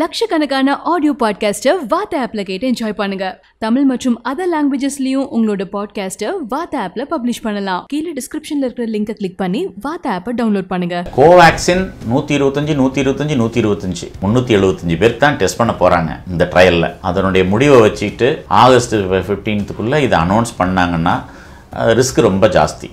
லட்சக்கணக்கான ஆடியோ பாட்காஸ்ட்டை வாத்த ஆப்பில் கேட்டு என்ஜாய் பண்ணுங்க தமிழ் மற்றும் அதர் லாங்குவேஜஸ்லையும் உங்களோட பாட்காஸ்ட்டை வாத்த ஆப்பில் பப்ளிஷ் பண்ணலாம் கீழே டிஸ்கிரிப்ஷனில் இருக்கிற லிங்கை கிளிக் பண்ணி வாத்த ஆப்பை டவுன்லோட் பண்ணுங்க கோவேக்சின் நூற்றி இருபத்தஞ்சு நூற்றி இருபத்தஞ்சு நூற்றி இருபத்தஞ்சு முந்நூற்றி எழுபத்தஞ்சு பேர் தான் டெஸ்ட் பண்ண போகிறாங்க இந்த ட்ரையலில் அதனுடைய முடிவை வச்சுக்கிட்டு ஆகஸ்ட் ஃபிஃப்டீன்த்துக்குள்ளே இதை அனௌன்ஸ் பண்ணாங்கன்னா ரிஸ்க் ரொம்ப ஜாஸ்தி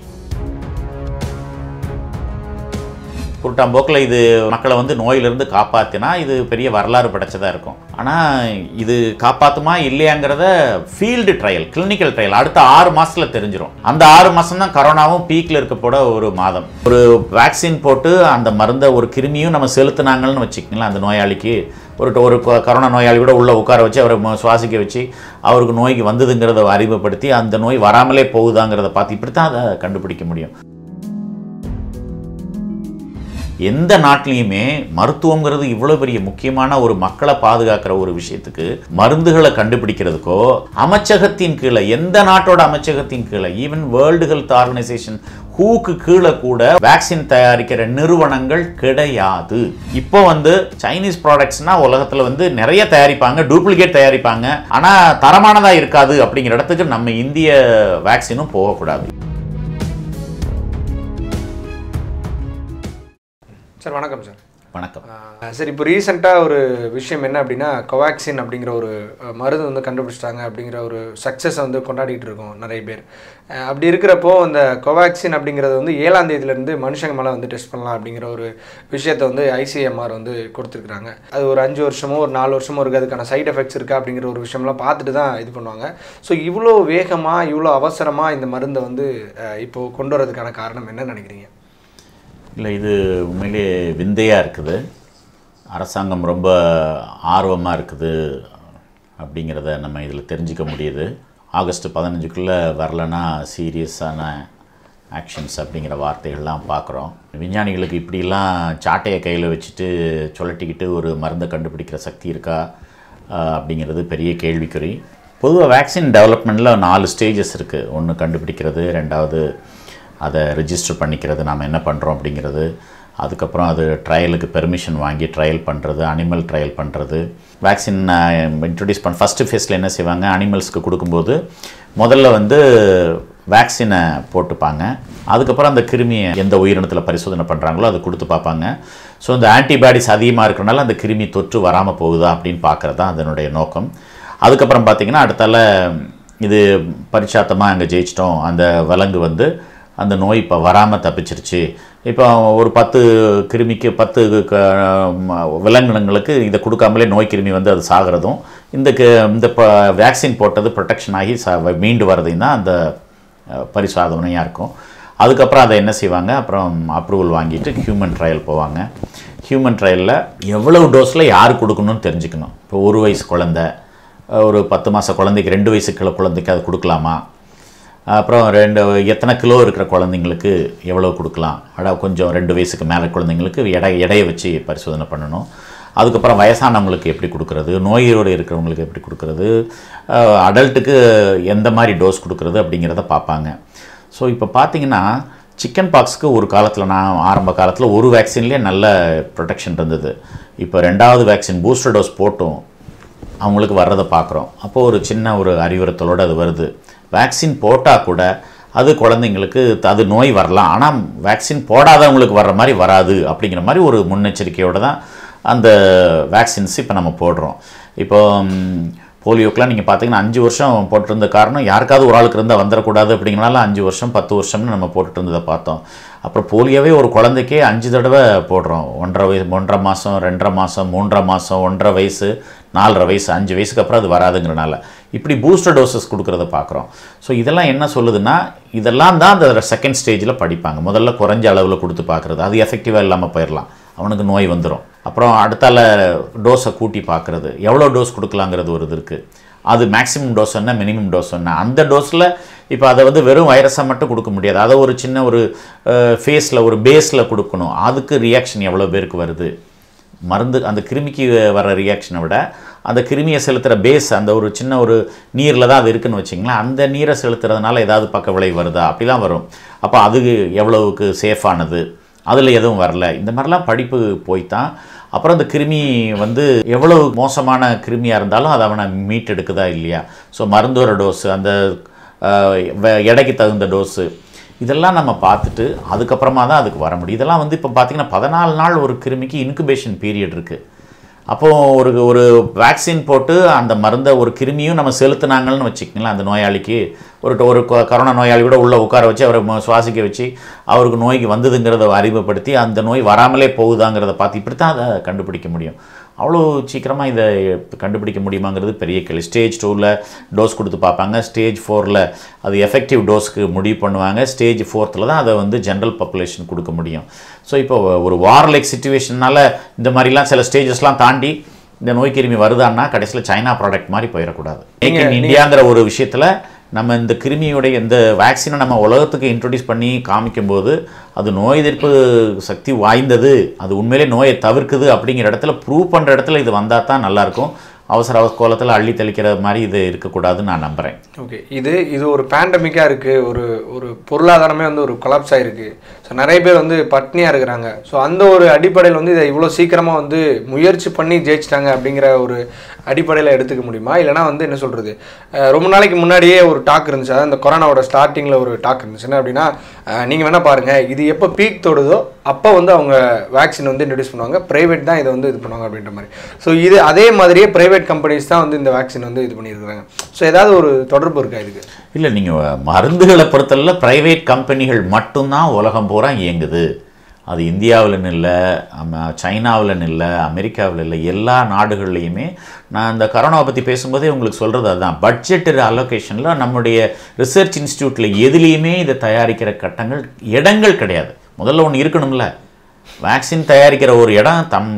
குருட்டாம்போக்கில் இது மக்களை வந்து நோயிலிருந்து காப்பாற்றினா இது பெரிய வரலாறு படைச்சதாக இருக்கும் ஆனால் இது காப்பாற்றுமா இல்லையாங்கிறத ஃபீல்டு ட்ரையல் கிளினிக்கல் ட்ரையல் அடுத்த ஆறு மாதத்தில் தெரிஞ்சிடும் அந்த ஆறு மாதம் தான் கரோனாவும் பீக்கில் இருக்க போட ஒரு மாதம் ஒரு வேக்சின் போட்டு அந்த மருந்தை ஒரு கிருமியும் நம்ம செலுத்தினாங்கன்னு வச்சுக்கோங்களேன் அந்த நோயாளிக்கு ஒரு ஒரு கரோனா நோயாளி கூட உள்ளே உட்கார வச்சு அவரை சுவாசிக்க வச்சு அவருக்கு நோய்க்கு வந்ததுங்கிறத அறிமுகப்படுத்தி அந்த நோய் வராமலே போகுதாங்கிறத பார்த்து இப்படி தான் அதை கண்டுபிடிக்க முடியும் எந்த நாட்டிலையுமே மருத்துவங்கிறது இவ்வளோ பெரிய முக்கியமான ஒரு மக்களை பாதுகாக்கிற ஒரு விஷயத்துக்கு மருந்துகளை கண்டுபிடிக்கிறதுக்கோ அமைச்சகத்தின் கீழே எந்த நாட்டோட அமைச்சகத்தின் கீழே ஈவன் வேர்ல்டு ஹெல்த் ஆர்கனைசேஷன் ஹூக்கு கீழே கூட வேக்சின் தயாரிக்கிற நிறுவனங்கள் கிடையாது இப்போ வந்து சைனீஸ் ப்ராடக்ட்ஸ்னா உலகத்தில் வந்து நிறைய தயாரிப்பாங்க டூப்ளிகேட் தயாரிப்பாங்க ஆனால் தரமானதாக இருக்காது அப்படிங்கிற இடத்துக்கு நம்ம இந்திய வேக்சினும் போகக்கூடாது சார் வணக்கம் சார் வணக்கம் சார் இப்போ ரீசெண்டாக ஒரு விஷயம் என்ன அப்படின்னா கோவாக்சின் அப்படிங்கிற ஒரு மருந்து வந்து கண்டுபிடிச்சிட்டாங்க அப்படிங்கிற ஒரு சக்ஸஸை வந்து கொண்டாடிட்டு இருக்கோம் நிறைய பேர் அப்படி இருக்கிறப்போ அந்த கோவாக்சின் அப்படிங்கிறது வந்து ஏழாம் தேதியிலேருந்து மனுஷங்க மேலே வந்து டெஸ்ட் பண்ணலாம் அப்படிங்கிற ஒரு விஷயத்த வந்து ஐசிஎம்ஆர் வந்து கொடுத்துருக்குறாங்க அது ஒரு அஞ்சு வருஷமோ ஒரு நாலு வருஷமோ இருக்குது அதுக்கான சைட் எஃபெக்ட்ஸ் இருக்கா அப்படிங்கிற ஒரு விஷயம்லாம் பார்த்துட்டு தான் இது பண்ணுவாங்க ஸோ இவ்வளோ வேகமாக இவ்வளோ அவசரமாக இந்த மருந்தை வந்து இப்போது கொண்டு வரதுக்கான காரணம் என்ன நினைக்கிறீங்க இல்லை இது உண்மையிலேயே விந்தையாக இருக்குது அரசாங்கம் ரொம்ப ஆர்வமாக இருக்குது அப்படிங்கிறத நம்ம இதில் தெரிஞ்சிக்க முடியுது ஆகஸ்ட் பதினஞ்சுக்குள்ளே வரலன்னா சீரியஸான ஆக்ஷன்ஸ் அப்படிங்கிற வார்த்தைகள்லாம் பார்க்குறோம் விஞ்ஞானிகளுக்கு இப்படிலாம் சாட்டையை கையில் வச்சுட்டு சுழட்டிக்கிட்டு ஒரு மருந்தை கண்டுபிடிக்கிற சக்தி இருக்கா அப்படிங்கிறது பெரிய கேள்விக்குறி பொதுவாக வேக்சின் டெவலப்மெண்ட்டில் நாலு ஸ்டேஜஸ் இருக்குது ஒன்று கண்டுபிடிக்கிறது ரெண்டாவது அதை ரிஜிஸ்டர் பண்ணிக்கிறது நாம் என்ன பண்ணுறோம் அப்படிங்கிறது அதுக்கப்புறம் அது ட்ரையலுக்கு பெர்மிஷன் வாங்கி ட்ரையல் பண்ணுறது அனிமல் ட்ரையல் பண்ணுறது வேக்சின் இன்ட்ரடியூஸ் பண்ண ஃபஸ்ட்டு ஃபேஸில் என்ன செய்வாங்க அனிமல்ஸ்க்கு கொடுக்கும்போது முதல்ல வந்து வேக்சினை போட்டுப்பாங்க அதுக்கப்புறம் அந்த கிருமியை எந்த உயிரினத்தில் பரிசோதனை பண்ணுறாங்களோ அது கொடுத்து பார்ப்பாங்க ஸோ இந்த ஆன்டிபாடிஸ் அதிகமாக இருக்கிறனால அந்த கிருமி தொற்று வராமல் போகுதா அப்படின்னு பார்க்குறது தான் அதனுடைய நோக்கம் அதுக்கப்புறம் பார்த்திங்கன்னா அடுத்தால இது பரிச்சாத்தமாக அங்கே ஜெயிச்சிட்டோம் அந்த விலங்கு வந்து அந்த நோய் இப்போ வராமல் தப்பிச்சிருச்சு இப்போ ஒரு பத்து கிருமிக்கு பத்து விலங்கினங்களுக்கு இதை கொடுக்காமலே நோய் கிருமி வந்து அது சாகிறதும் இந்த இந்த இப்போ வேக்சின் போட்டது ப்ரொடெக்ஷன் ஆகி சா மீண்டு வர்றதுன்னா அந்த பரிசோதனையாக இருக்கும் அதுக்கப்புறம் அதை என்ன செய்வாங்க அப்புறம் அப்ரூவல் வாங்கிட்டு ஹியூமன் ட்ரையல் போவாங்க ஹியூமன் ட்ரையலில் எவ்வளவு டோஸில் யார் கொடுக்கணும்னு தெரிஞ்சுக்கணும் இப்போ ஒரு வயசு குழந்த ஒரு பத்து மாத குழந்தைக்கு ரெண்டு வயசுக்குள்ள குழந்தைக்கு அது கொடுக்கலாமா அப்புறம் ரெண்டு எத்தனை கிலோ இருக்கிற குழந்தைங்களுக்கு எவ்வளோ கொடுக்கலாம் அதாவது கொஞ்சம் ரெண்டு வயசுக்கு மேலே குழந்தைங்களுக்கு எடை எடையை வச்சு பரிசோதனை பண்ணணும் அதுக்கப்புறம் வயசானவங்களுக்கு எப்படி கொடுக்குறது நோயோடு இருக்கிறவங்களுக்கு எப்படி கொடுக்குறது அடல்ட்டுக்கு எந்த மாதிரி டோஸ் கொடுக்குறது அப்படிங்கிறத பார்ப்பாங்க ஸோ இப்போ பார்த்தீங்கன்னா சிக்கன் பாக்ஸுக்கு ஒரு காலத்தில் நான் ஆரம்ப காலத்தில் ஒரு வேக்சின்லேயே நல்ல ப்ரொடெக்ஷன் இருந்தது இப்போ ரெண்டாவது வேக்சின் பூஸ்டர் டோஸ் போட்டும் அவங்களுக்கு வர்றதை பார்க்குறோம் அப்போது ஒரு சின்ன ஒரு அறிவுறுத்தலோடு அது வருது வேக்சின் போட்டால் கூட அது குழந்தைங்களுக்கு அது நோய் வரலாம் ஆனால் வேக்சின் போடாதவங்களுக்கு வர்ற மாதிரி வராது அப்படிங்கிற மாதிரி ஒரு முன்னெச்சரிக்கையோடு தான் அந்த வேக்சின்ஸ் இப்போ நம்ம போடுறோம் இப்போ போலியோக்கெலாம் நீங்கள் பார்த்தீங்கன்னா அஞ்சு வருஷம் போட்டிருந்த காரணம் யாருக்காவது ஒரு ஆளுக்கு இருந்தால் வந்துடக்கூடாது அப்படிங்கிறனால அஞ்சு வருஷம் பத்து வருஷம்னு நம்ம போட்டுட்டு இருந்ததை பார்த்தோம் அப்புறம் போலியோவே ஒரு குழந்தைக்கே அஞ்சு தடவை போடுறோம் ஒன்றரை வயசு ஒன்றரை மாதம் ரெண்டரை மாதம் மூன்றரை மாதம் ஒன்றரை வயசு நாலரை வயசு அஞ்சு வயசுக்கு அப்புறம் அது வராதுங்கிறனால இப்படி பூஸ்டர் டோசஸ் கொடுக்குறத பார்க்குறோம் ஸோ இதெல்லாம் என்ன சொல்லுதுன்னா இதெல்லாம் தான் அந்த செகண்ட் ஸ்டேஜில் படிப்பாங்க முதல்ல குறைஞ்ச அளவில் கொடுத்து பார்க்குறது அது எஃபெக்டிவாக இல்லாமல் போயிடலாம் அவனுக்கு நோய் வந்துடும் அப்புறம் அடுத்தால டோஸை கூட்டி பார்க்குறது எவ்வளோ டோஸ் கொடுக்கலாங்கிறது ஒரு இது இருக்குது அது மேக்ஸிமம் டோஸ் என்ன மினிமம் டோஸ் என்ன அந்த டோஸில் இப்போ அதை வந்து வெறும் வைரஸை மட்டும் கொடுக்க முடியாது அதை ஒரு சின்ன ஒரு ஃபேஸில் ஒரு பேஸில் கொடுக்கணும் அதுக்கு ரியாக்ஷன் எவ்வளோ பேருக்கு வருது மருந்து அந்த கிருமிக்கு வர ரியாக்ஷனை விட அந்த கிருமியை செலுத்துகிற பேஸ் அந்த ஒரு சின்ன ஒரு நீரில் தான் அது இருக்குதுன்னு வச்சிங்களேன் அந்த நீரை செலுத்துறதுனால ஏதாவது பக்க விளைவு வருதா அப்படிலாம் வரும் அப்போ அது எவ்வளவுக்கு சேஃபானது அதில் எதுவும் வரல இந்த மாதிரிலாம் படிப்பு போய்த்தான் அப்புறம் அந்த கிருமி வந்து எவ்வளவு மோசமான கிருமியாக இருந்தாலும் அதை அவனை மீட்டெடுக்குதா இல்லையா ஸோ மருந்தோட டோஸு அந்த எடைக்கு தகுந்த டோஸு இதெல்லாம் நம்ம பார்த்துட்டு அதுக்கப்புறமா தான் அதுக்கு வர முடியும் இதெல்லாம் வந்து இப்போ பார்த்திங்கன்னா பதினாலு நாள் ஒரு கிருமிக்கு இன்குபேஷன் பீரியட் இருக்குது அப்போது ஒரு ஒரு வேக்சின் போட்டு அந்த மருந்தை ஒரு கிருமியும் நம்ம செலுத்தினாங்கன்னு வச்சுக்கோங்களேன் அந்த நோயாளிக்கு ஒரு ஒரு கரோனா நோயாளி கூட உள்ளே உட்கார வச்சு அவரை சுவாசிக்க வச்சு அவருக்கு நோய்க்கு வந்ததுங்கிறத அறிமுகப்படுத்தி அந்த நோய் வராமலே போகுதாங்கிறத பார்த்து இப்படி தான் அதை கண்டுபிடிக்க முடியும் அவ்வளோ சீக்கிரமாக இதை கண்டுபிடிக்க முடியுமாங்கிறது பெரிய கேள்வி ஸ்டேஜ் டூவில் டோஸ் கொடுத்து பார்ப்பாங்க ஸ்டேஜ் ஃபோரில் அது எஃபெக்டிவ் டோஸ்க்கு முடிவு பண்ணுவாங்க ஸ்டேஜ் ஃபோர்த்தில் தான் அதை வந்து ஜென்ரல் பாப்புலேஷன் கொடுக்க முடியும் ஸோ இப்போ ஒரு வார்லைக் சுச்சுவேஷனால் இந்த மாதிரிலாம் சில ஸ்டேஜஸ்லாம் தாண்டி இந்த நோய் கிருமி வருதான்னா கடைசியில் சைனா ப்ராடக்ட் மாதிரி போயிடக்கூடாது இந்தியாங்கிற ஒரு விஷயத்தில் நம்ம இந்த கிருமியுடைய இந்த வேக்சினை நம்ம உலகத்துக்கு இன்ட்ரடியூஸ் பண்ணி காமிக்கும்போது அது நோய் எதிர்ப்பு சக்தி வாய்ந்தது அது உண்மையிலே நோயை தவிர்க்குது அப்படிங்கிற இடத்துல ப்ரூவ் பண்ணுற இடத்துல இது வந்தால் தான் நல்லாயிருக்கும் அவசர கோலத்தில் அள்ளி தெளிக்கிற மாதிரி இது இருக்கக்கூடாதுன்னு நான் நம்புகிறேன் ஓகே இது இது ஒரு பேண்டமிக்காக இருக்குது ஒரு ஒரு பொருளாதாரமே வந்து ஒரு கொலாப்ஸ் ஆகிருக்கு ஸோ நிறைய பேர் வந்து பட்னியாக இருக்கிறாங்க ஸோ அந்த ஒரு அடிப்படையில் வந்து இதை இவ்வளோ சீக்கிரமாக வந்து முயற்சி பண்ணி ஜெயிச்சிட்டாங்க அப்படிங்கிற ஒரு அடிப்படையில் எடுத்துக்க முடியுமா இல்லைனா வந்து என்ன சொல்கிறது ரொம்ப நாளைக்கு முன்னாடியே ஒரு டாக் இருந்துச்சு அதாவது இந்த கொரோனாவோட ஸ்டார்டிங்கில் ஒரு டாக் இருந்துச்சு என்ன அப்படின்னா நீங்கள் வேணால் பாருங்கள் இது எப்போ பீக் தொடுதோ அப்போ வந்து அவங்க வேக்சின் வந்து இன்ட்ரடியூஸ் பண்ணுவாங்க ப்ரைவேட் தான் இதை வந்து இது பண்ணுவாங்க அப்படின்ற மாதிரி ஸோ இது அதே மாதிரியே ப்ரைவேட் கம்பெனிஸ் தான் வந்து இந்த வேக்சின் வந்து இது பண்ணியிருக்கிறாங்க ஸோ ஏதாவது ஒரு தொடர்பு இருக்கா இதுக்கு இல்லை நீங்கள் மருந்துகளை பொறுத்தல ப்ரைவேட் கம்பெனிகள் மட்டும்தான் உலகம் பூரா இயங்குது அது இந்தியாவிலன்னு இல்லை சைனாவிலன்னு இல்லை அமெரிக்காவில் இல்லை எல்லா நாடுகள்லேயுமே நான் இந்த கரோனாவை பற்றி பேசும்போதே உங்களுக்கு சொல்கிறது அதுதான் பட்ஜெட் அலோகேஷனில் நம்முடைய ரிசர்ச் இன்ஸ்டியூட்டில் எதுலேயுமே இதை தயாரிக்கிற கட்டங்கள் இடங்கள் கிடையாது முதல்ல ஒன்று இருக்கணும்ல வேக்சின் தயாரிக்கிற ஒரு இடம் தம்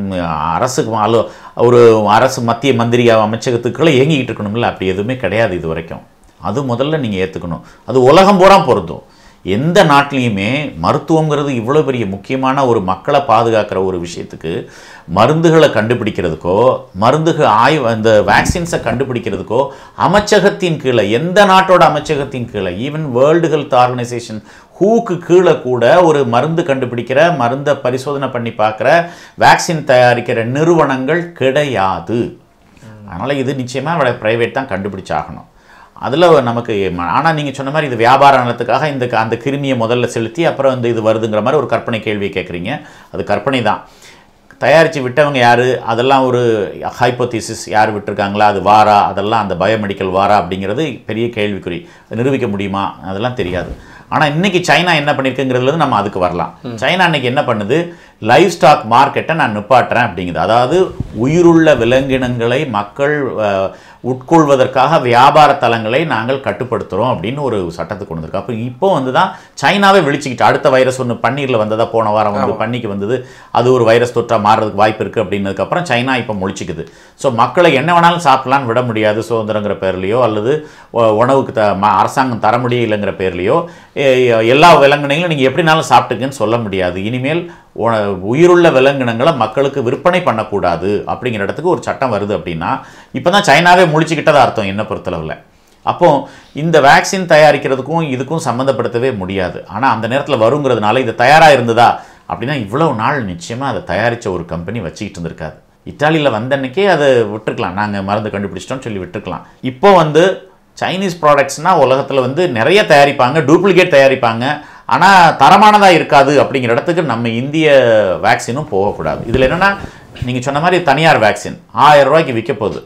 அரசுக்கு அலோ ஒரு அரசு மத்திய மந்திரியா அமைச்சகத்துக்குள்ளே இயங்கிக்கிட்டு இருக்கணும்ல அப்படி எதுவுமே கிடையாது இது வரைக்கும் அது முதல்ல நீங்கள் ஏற்றுக்கணும் அது உலகம் பூரா பொருந்தும் எந்த நாட்டிலையுமே மருத்துவங்கிறது இவ்வளோ பெரிய முக்கியமான ஒரு மக்களை பாதுகாக்கிற ஒரு விஷயத்துக்கு மருந்துகளை கண்டுபிடிக்கிறதுக்கோ மருந்துகள் ஆய்வு அந்த வேக்சின்ஸை கண்டுபிடிக்கிறதுக்கோ அமைச்சகத்தின் கீழே எந்த நாட்டோட அமைச்சகத்தின் கீழே ஈவன் வேர்ல்டு ஹெல்த் ஆர்கனைசேஷன் ஹூக்கு கீழே கூட ஒரு மருந்து கண்டுபிடிக்கிற மருந்தை பரிசோதனை பண்ணி பார்க்குற வேக்சின் தயாரிக்கிற நிறுவனங்கள் கிடையாது அதனால் இது நிச்சயமாக அவளை ப்ரைவேட் தான் கண்டுபிடிச்சாகணும் அதில் நமக்கு ஆனால் நீங்கள் சொன்ன மாதிரி இது வியாபார நலத்துக்காக இந்த அந்த கிருமியை முதல்ல செலுத்தி அப்புறம் இந்த இது வருதுங்கிற மாதிரி ஒரு கற்பனை கேள்வி கேட்குறீங்க அது கற்பனை தான் தயாரித்து விட்டவங்க யார் அதெல்லாம் ஒரு ஹைப்போதீசிஸ் யார் விட்டுருக்காங்களா அது வாரா அதெல்லாம் அந்த பயோமெடிக்கல் வாரா அப்படிங்கிறது பெரிய கேள்விக்குறி நிரூபிக்க முடியுமா அதெல்லாம் தெரியாது ஆனால் இன்னைக்கு சைனா என்ன பண்ணியிருக்குங்கிறதுலேருந்து நம்ம அதுக்கு வரலாம் சைனா இன்னைக்கு என்ன பண்ணுது லைஃப் ஸ்டாக் மார்க்கெட்டை நான் நிப்பாட்டுறேன் அப்படிங்குது அதாவது உயிருள்ள விலங்கினங்களை மக்கள் உட்கொள்வதற்காக வியாபார தலங்களை நாங்கள் கட்டுப்படுத்துகிறோம் அப்படின்னு ஒரு சட்டத்தை கொண்டு வந்திருக்கு அப்போ இப்போ வந்து தான் சைனாவே விழிச்சிக்கிட்டு அடுத்த வைரஸ் ஒன்று பன்னீரில் வந்ததாக போன வாரம் வந்து பண்ணிக்கு வந்தது அது ஒரு வைரஸ் தொற்றாக மாறுறதுக்கு வாய்ப்பு இருக்குது அப்படின்னதுக்கப்புறம் சைனா இப்போ முழிச்சிக்குது ஸோ மக்களை என்ன வேணாலும் சாப்பிடலாம்னு விட முடியாது சுதந்திரங்கிற பேர்லையோ அல்லது உணவுக்கு த அரசாங்கம் தர முடியலைங்கிற பேர்லையோ எல்லா விலங்கினைகளும் நீங்கள் எப்படினாலும் சாப்பிட்டுக்குன்னு சொல்ல முடியாது இனிமேல் உயிருள்ள விலங்கினங்களை மக்களுக்கு விற்பனை பண்ணக்கூடாது அப்படிங்கிற இடத்துக்கு ஒரு சட்டம் வருது அப்படின்னா இப்போ தான் சைனாவே முடிச்சுக்கிட்டதாக அர்த்தம் என்ன பொறுத்தளவில் அப்போது இந்த வேக்சின் தயாரிக்கிறதுக்கும் இதுக்கும் சம்மந்தப்படுத்தவே முடியாது ஆனால் அந்த நேரத்தில் வருங்கிறதுனால இது தயாராக இருந்ததா அப்படின்னா இவ்வளோ நாள் நிச்சயமாக அதை தயாரித்த ஒரு கம்பெனி வச்சுக்கிட்டு இருந்திருக்காது இத்தாலியில் வந்தன்னைக்கே அதை விட்டுருக்கலாம் நாங்கள் மருந்து கண்டுபிடிச்சிட்டோம்னு சொல்லி விட்டுருக்கலாம் இப்போ வந்து சைனீஸ் ப்ராடக்ட்ஸ்னால் உலகத்தில் வந்து நிறைய தயாரிப்பாங்க டூப்ளிகேட் தயாரிப்பாங்க ஆனால் தரமானதாக இருக்காது அப்படிங்கிற இடத்துக்கு நம்ம இந்திய வேக்சினும் போகக்கூடாது இதில் என்னென்னா நீங்கள் சொன்ன மாதிரி தனியார் வேக்சின் ஆயிரம் ரூபாய்க்கு விற்க போகுது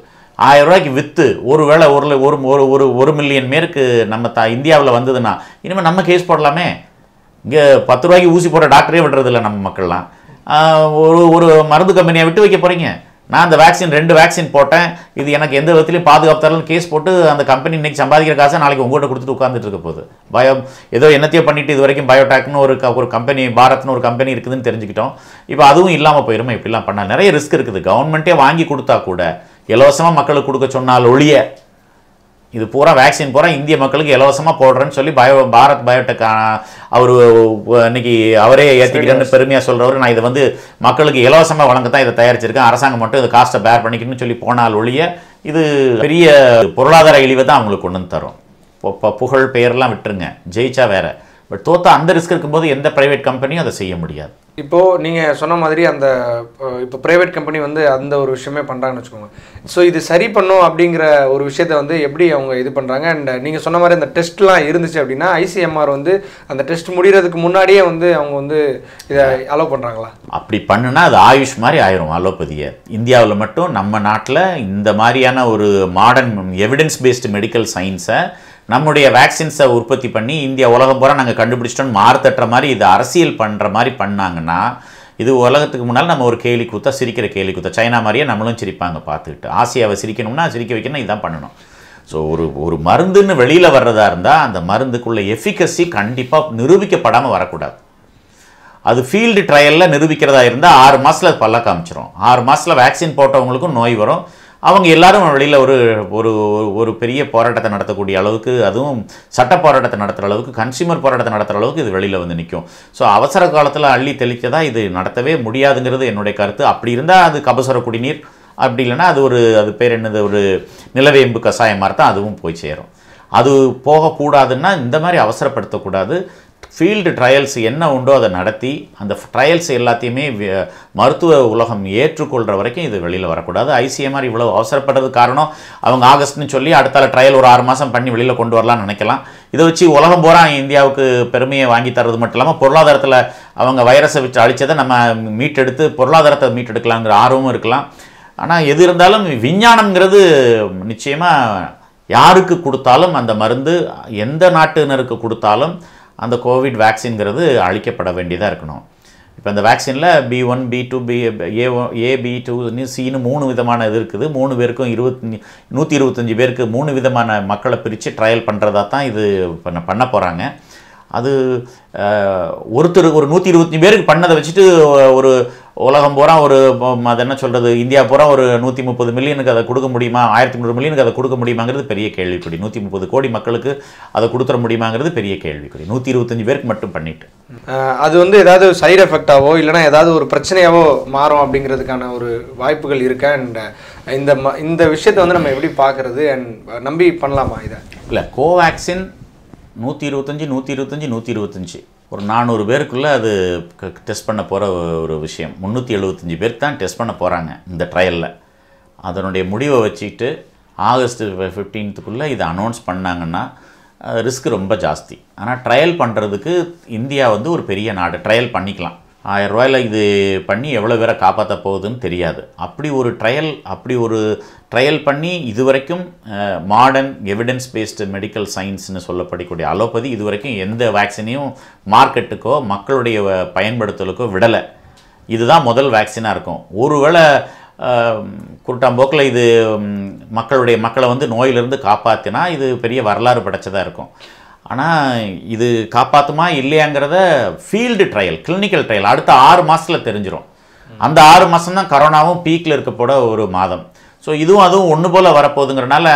ஆயிரம் ரூபாய்க்கு விற்று ஒரு வேளை ஒரு ஒரு ஒரு ஒரு மில்லியன் பேருக்கு நம்ம த இந்தியாவில் வந்ததுன்னா இனிமேல் நம்ம கேஸ் போடலாமே இங்கே பத்து ரூபாய்க்கு ஊசி போடுற டாக்டரே விடுறதில்ல நம்ம மக்கள்லாம் ஒரு ஒரு மருந்து கம்பெனியை விட்டு வைக்க போகிறீங்க நான் அந்த வேக்சின் ரெண்டு வேக்சின் போட்டேன் இது எனக்கு எந்த விதத்துலையும் பாதுகாப்பு தரலன்னு கேஸ் போட்டு அந்த கம்பெனி இன்றைக்கி சம்பாதிக்கிற காசை நாளைக்கு உங்கள்கிட்ட கொடுத்துட்டு உட்காந்துட்டு இருக்க போகுது பயோ ஏதோ என்னத்தையோ பண்ணிட்டு இது வரைக்கும் பயோடெக்னு ஒரு ஒரு கம்பெனி பாரத்னு ஒரு கம்பெனி இருக்குதுன்னு தெரிஞ்சுக்கிட்டோம் இப்போ அதுவும் இல்லாமல் போயிருமா இப்படிலாம் பண்ணால் நிறைய ரிஸ்க் இருக்குது கவர்மெண்ட்டே வாங்கி கொடுத்தா கூட இலவசமாக மக்களுக்கு கொடுக்க சொன்னால் ஒழிய இது பூரா வேக்சின் பூரா இந்திய மக்களுக்கு இலவசமாக போடுறேன்னு சொல்லி பயோ பாரத் பயோடெக் அவர் இன்னைக்கு அவரே ஏற்றிக்கிறேன்னு பெருமையாக சொல்கிறவர் நான் இதை வந்து மக்களுக்கு இலவசமாக வழங்க தான் இதை தயாரிச்சிருக்கேன் அரசாங்கம் மட்டும் இது காஸ்ட்டை பேர் பண்ணிக்கணும்னு சொல்லி போனால் ஒழிய இது பெரிய பொருளாதார இழிவை தான் அவங்களுக்கு கொண்டு வந்து தரும் இப்போ புகழ் பெயர்லாம் விட்டுருங்க ஜெயிச்சா வேறு பட் தோத்தா அந்த ரிஸ்க் இருக்கும்போது எந்த ப்ரைவேட் கம்பெனியும் அதை செய்ய முடியாது இப்போது நீங்கள் சொன்ன மாதிரி அந்த இப்போ ப்ரைவேட் கம்பெனி வந்து அந்த ஒரு விஷயமே பண்ணுறாங்கன்னு வச்சுக்கோங்க ஸோ இது சரி பண்ணும் அப்படிங்கிற ஒரு விஷயத்த வந்து எப்படி அவங்க இது பண்ணுறாங்க அண்ட் நீங்கள் சொன்ன மாதிரி அந்த டெஸ்ட்லாம் இருந்துச்சு அப்படின்னா ஐசிஎம்ஆர் வந்து அந்த டெஸ்ட் முடிகிறதுக்கு முன்னாடியே வந்து அவங்க வந்து இதை அலோவ் பண்ணுறாங்களா அப்படி பண்ணுனா அது ஆயுஷ் மாதிரி ஆயிரும் அலோபதியை இந்தியாவில் மட்டும் நம்ம நாட்டில் இந்த மாதிரியான ஒரு மாடர்ன் எவிடன்ஸ் பேஸ்டு மெடிக்கல் சயின்ஸை நம்முடைய வேக்சின்ஸை உற்பத்தி பண்ணி இந்தியா உலகம் பூரா நாங்கள் கண்டுபிடிச்சிட்டோம்னு மாறுத்தட்டுற மாதிரி இது அரசியல் பண்ணுற மாதிரி பண்ணாங்கன்னா இது உலகத்துக்கு முன்னால் நம்ம ஒரு கேலி கூத்தா சிரிக்கிற கேலி கூத்தா சைனா மாதிரியே நம்மளும் சிரிப்பாங்க பார்த்துக்கிட்டு ஆசியாவை சிரிக்கணும்னா சிரிக்க வைக்கணும் இதான் பண்ணணும் ஸோ ஒரு ஒரு மருந்துன்னு வெளியில் வர்றதா இருந்தால் அந்த மருந்துக்குள்ள எஃபிகசி கண்டிப்பாக நிரூபிக்கப்படாமல் வரக்கூடாது அது ஃபீல்டு ட்ரையலில் நிரூபிக்கிறதா இருந்தால் ஆறு மாதத்தில் பல்ல காமிச்சிடும் ஆறு மாதத்தில் வேக்சின் போட்டவங்களுக்கும் நோய் வரும் அவங்க எல்லாரும் வெளியில் ஒரு ஒரு ஒரு பெரிய போராட்டத்தை நடத்தக்கூடிய அளவுக்கு அதுவும் சட்ட போராட்டத்தை நடத்துகிற அளவுக்கு கன்சியூமர் போராட்டத்தை நடத்துகிற அளவுக்கு இது வெளியில் வந்து நிற்கும் ஸோ அவசர காலத்தில் அள்ளி தெளிக்கதா இது நடத்தவே முடியாதுங்கிறது என்னுடைய கருத்து அப்படி இருந்தால் அது கபசுர குடிநீர் அப்படி இல்லைன்னா அது ஒரு அது பேர் என்னது ஒரு நிலவேம்பு கஷாயம் மாதிரி தான் அதுவும் போய் சேரும் அது போகக்கூடாதுன்னா இந்த மாதிரி அவசரப்படுத்தக்கூடாது ஃபீல்டு ட்ரையல்ஸ் என்ன உண்டோ அதை நடத்தி அந்த ட்ரையல்ஸ் எல்லாத்தையுமே மருத்துவ உலகம் ஏற்றுக்கொள்கிற வரைக்கும் இது வெளியில் வரக்கூடாது ஐசிஎம்ஆர் இவ்வளோ அவசரப்பட்டது காரணம் அவங்க ஆகஸ்ட்னு சொல்லி அடுத்தால ட்ரையல் ஒரு ஆறு மாதம் பண்ணி வெளியில் கொண்டு வரலாம்னு நினைக்கலாம் இதை வச்சு உலகம் பூரா இந்தியாவுக்கு பெருமையை வாங்கி தர்றது மட்டும் இல்லாமல் பொருளாதாரத்தில் அவங்க வைரஸை வச்சு அழித்ததை நம்ம மீட்டெடுத்து பொருளாதாரத்தை மீட்டெடுக்கலாங்கிற ஆர்வமும் இருக்கலாம் ஆனால் எது இருந்தாலும் விஞ்ஞானங்கிறது நிச்சயமாக யாருக்கு கொடுத்தாலும் அந்த மருந்து எந்த நாட்டினருக்கு கொடுத்தாலும் அந்த கோவிட் வேக்சின்கிறது அளிக்கப்பட வேண்டியதாக இருக்கணும் இப்போ அந்த வேக்சினில் B one B two B A one A B two சின்னு மூணு விதமான இது இருக்குது மூணு பேருக்கும் இருபத்தி நூற்றி இருபத்தஞ்சி பேருக்கு மூணு விதமான மக்களை பிரித்து ட்ரையல் பண்ணுறதா தான் இது பண்ண பண்ண போகிறாங்க அது ஒருத்தர் ஒரு நூற்றி இருபத்தஞ்சி பேருக்கு பண்ணதை வச்சுட்டு ஒரு உலகம் பூரா ஒரு அது என்ன சொல்கிறது இந்தியா பூரா ஒரு நூற்றி முப்பது மில்லியனுக்கு அதை கொடுக்க முடியுமா ஆயிரத்தி முந்நூறு மில்லியனுக்கு அதை கொடுக்க முடியுமாங்கிறது பெரிய கேள்விப்படி நூற்றி முப்பது கோடி மக்களுக்கு அதை கொடுத்துட முடியுமாங்கிறது பெரிய கேள்விப்படி நூற்றி இருபத்தஞ்சி பேருக்கு மட்டும் பண்ணிட்டு அது வந்து ஏதாவது சைடு எஃபெக்டாவோ இல்லைனா ஏதாவது ஒரு பிரச்சனையாவோ மாறும் அப்படிங்கிறதுக்கான ஒரு வாய்ப்புகள் இருக்கா அண்ட் இந்த ம இந்த விஷயத்தை வந்து நம்ம எப்படி பார்க்குறது அண்ட் நம்பி பண்ணலாமா இதை இல்லை கோவேக்சின் நூற்றி இருபத்தஞ்சி நூற்றி இருபத்தஞ்சி நூற்றி இருபத்தஞ்சி ஒரு நானூறு பேருக்குள்ளே அது டெஸ்ட் பண்ண போகிற ஒரு விஷயம் முந்நூற்றி எழுபத்தஞ்சி பேர் தான் டெஸ்ட் பண்ண போகிறாங்க இந்த ட்ரையலில் அதனுடைய முடிவை வச்சுக்கிட்டு ஆகஸ்ட் ஃபிஃப்டீன்த்துக்குள்ளே இதை அனௌன்ஸ் பண்ணாங்கன்னா ரிஸ்க் ரொம்ப ஜாஸ்தி ஆனால் ட்ரையல் பண்ணுறதுக்கு இந்தியா வந்து ஒரு பெரிய நாடு ட்ரையல் பண்ணிக்கலாம் ஆயிரம் ரூபாயில் இது பண்ணி எவ்வளோ பேரை காப்பாற்ற போகுதுன்னு தெரியாது அப்படி ஒரு ட்ரையல் அப்படி ஒரு ட்ரையல் பண்ணி இதுவரைக்கும் மாடர்ன் எவிடன்ஸ் பேஸ்டு மெடிக்கல் சயின்ஸ்னு சொல்லப்படக்கூடிய அலோபதி இதுவரைக்கும் எந்த வேக்சினையும் மார்க்கெட்டுக்கோ மக்களுடைய பயன்படுத்தலுக்கோ விடலை இதுதான் முதல் வேக்சினாக இருக்கும் ஒருவேளை குருட்டாம்போக்கில் இது மக்களுடைய மக்களை வந்து நோயிலிருந்து காப்பாற்றினா இது பெரிய வரலாறு படைச்சதாக இருக்கும் ஆனால் இது காப்பாற்றுமா இல்லையாங்கிறத ஃபீல்டு ட்ரையல் கிளினிக்கல் ட்ரையல் அடுத்த ஆறு மாதத்தில் தெரிஞ்சிடும் அந்த ஆறு மாதம் தான் கரோனாவும் பீக்கில் இருக்க போட ஒரு மாதம் ஸோ இதுவும் அதுவும் ஒன்று போல் வரப்போகுதுங்கிறனால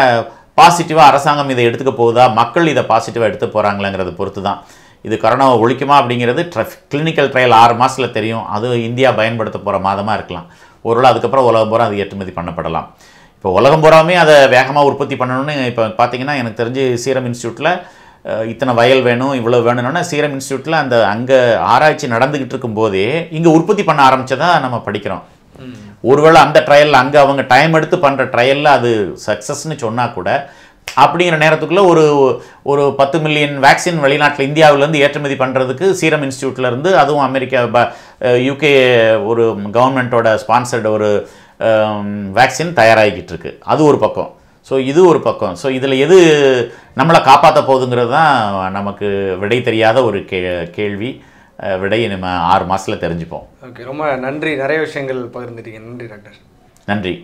பாசிட்டிவாக அரசாங்கம் இதை எடுத்துக்க போகுதா மக்கள் இதை பாசிட்டிவாக எடுத்து போகிறாங்களேங்கிறத பொறுத்து தான் இது கரோனாவை ஒழிக்குமா அப்படிங்கிறது கிளினிக்கல் ட்ரையல் ஆறு மாதத்தில் தெரியும் அது இந்தியா பயன்படுத்த போகிற மாதமாக இருக்கலாம் ஒருவேளை அதுக்கப்புறம் உலகம் பூரா அது ஏற்றுமதி பண்ணப்படலாம் இப்போ உலகம் பூராமே அதை வேகமாக உற்பத்தி பண்ணணும்னு இப்போ பார்த்தீங்கன்னா எனக்கு தெரிஞ்சு சீரம் இன்ஸ்டியூட்டில் இத்தனை வயல் வேணும் இவ்வளோ வேணும்னா சீரம் இன்ஸ்டியூட்டில் அந்த அங்கே ஆராய்ச்சி நடந்துக்கிட்டு இருக்கும் போதே இங்கே உற்பத்தி பண்ண ஆரம்பித்ததா நம்ம படிக்கிறோம் ஒருவேளை அந்த ட்ரையலில் அங்கே அவங்க டைம் எடுத்து பண்ணுற ட்ரையலில் அது சக்ஸஸ்ன்னு சொன்னால் கூட அப்படிங்கிற நேரத்துக்குள்ளே ஒரு ஒரு பத்து மில்லியன் வேக்சின் வெளிநாட்டில் இந்தியாவிலேருந்து ஏற்றுமதி பண்ணுறதுக்கு சீரம் இன்ஸ்டியூட்லேருந்து அதுவும் அமெரிக்கா யூகே ஒரு கவர்மெண்ட்டோட ஸ்பான்சர்டு ஒரு வேக்சின் தயாராகிக்கிட்டு இருக்கு அது ஒரு பக்கம் ஸோ இது ஒரு பக்கம் ஸோ இதில் எது நம்மளை காப்பாற்ற போகுதுங்கிறது தான் நமக்கு விடை தெரியாத ஒரு கே கேள்வி விடையை நம்ம ஆறு மாதத்தில் தெரிஞ்சுப்போம் ஓகே ரொம்ப நன்றி நிறைய விஷயங்கள் பகிர்ந்துட்டீங்க நன்றி டாக்டர் நன்றி